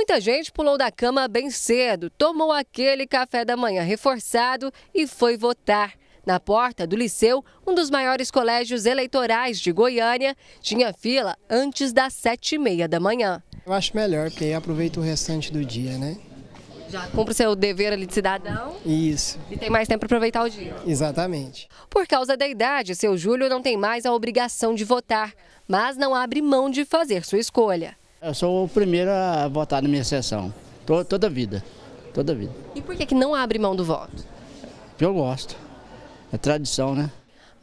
Muita gente pulou da cama bem cedo, tomou aquele café da manhã reforçado e foi votar. Na porta do Liceu, um dos maiores colégios eleitorais de Goiânia, tinha fila antes das sete e meia da manhã. Eu acho melhor, porque aproveita o restante do dia, né? Já cumpre o seu dever ali de cidadão. Isso. E tem mais tempo para aproveitar o dia. Exatamente. Por causa da idade, seu Júlio não tem mais a obrigação de votar, mas não abre mão de fazer sua escolha. Eu sou o primeiro a votar na minha sessão, toda, vida, toda vida. E por que, que não abre mão do voto? Eu gosto, é tradição, né?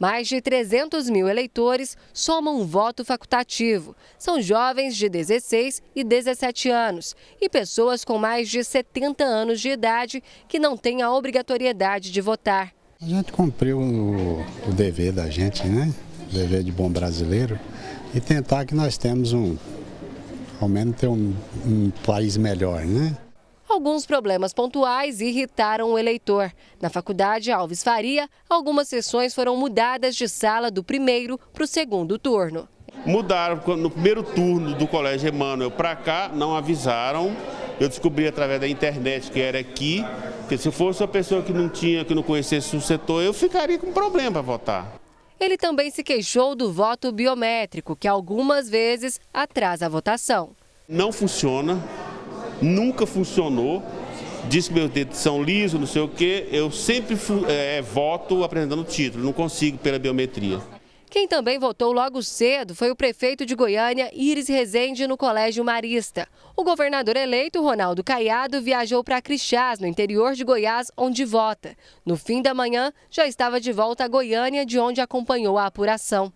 Mais de 300 mil eleitores somam um voto facultativo. São jovens de 16 e 17 anos e pessoas com mais de 70 anos de idade que não têm a obrigatoriedade de votar. A gente cumpriu o, o dever da gente, né? O dever de bom brasileiro e tentar que nós temos um ao menos é um, um país melhor, né? Alguns problemas pontuais irritaram o eleitor. Na faculdade Alves Faria, algumas sessões foram mudadas de sala do primeiro para o segundo turno. Mudaram no primeiro turno do Colégio Emmanuel para cá, não avisaram. Eu descobri através da internet que era aqui, porque se fosse uma pessoa que não tinha, que não conhecesse o setor, eu ficaria com problema para votar. Ele também se queixou do voto biométrico, que algumas vezes atrasa a votação. Não funciona, nunca funcionou. Diz que meus dedos são lisos, não sei o quê. Eu sempre é, voto apresentando título, não consigo pela biometria. Quem também votou logo cedo foi o prefeito de Goiânia, Iris Rezende, no Colégio Marista. O governador eleito, Ronaldo Caiado, viajou para Crixás, no interior de Goiás, onde vota. No fim da manhã, já estava de volta a Goiânia, de onde acompanhou a apuração.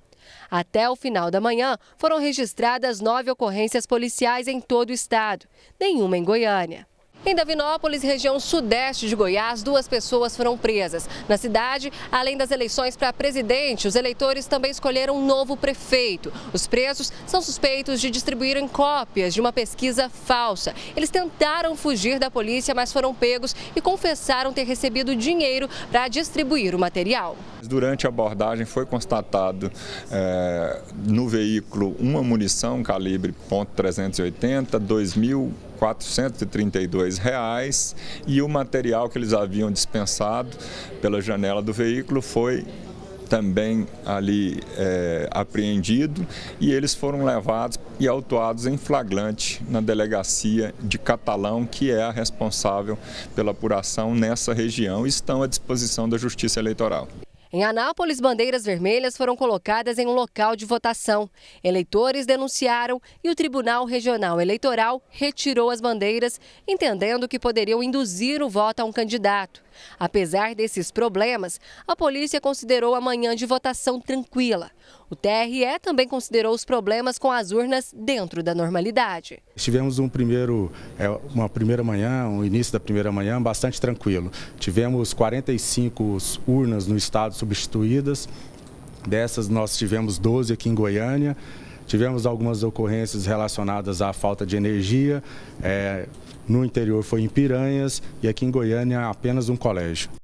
Até o final da manhã, foram registradas nove ocorrências policiais em todo o estado, nenhuma em Goiânia. Em Davinópolis, região sudeste de Goiás, duas pessoas foram presas. Na cidade, além das eleições para presidente, os eleitores também escolheram um novo prefeito. Os presos são suspeitos de distribuírem cópias de uma pesquisa falsa. Eles tentaram fugir da polícia, mas foram pegos e confessaram ter recebido dinheiro para distribuir o material. Durante a abordagem foi constatado é, no veículo uma munição calibre .380, 2000 R$ reais e o material que eles haviam dispensado pela janela do veículo foi também ali é, apreendido e eles foram levados e autuados em flagrante na delegacia de Catalão, que é a responsável pela apuração nessa região e estão à disposição da Justiça Eleitoral. Em Anápolis, bandeiras vermelhas foram colocadas em um local de votação. Eleitores denunciaram e o Tribunal Regional Eleitoral retirou as bandeiras, entendendo que poderiam induzir o voto a um candidato. Apesar desses problemas, a polícia considerou a manhã de votação tranquila. O TRE também considerou os problemas com as urnas dentro da normalidade. Tivemos um primeiro, é, uma primeira manhã, um início da primeira manhã bastante tranquilo. Tivemos 45 urnas no estado substituídas, dessas nós tivemos 12 aqui em Goiânia. Tivemos algumas ocorrências relacionadas à falta de energia, é, no interior foi em Piranhas e aqui em Goiânia apenas um colégio.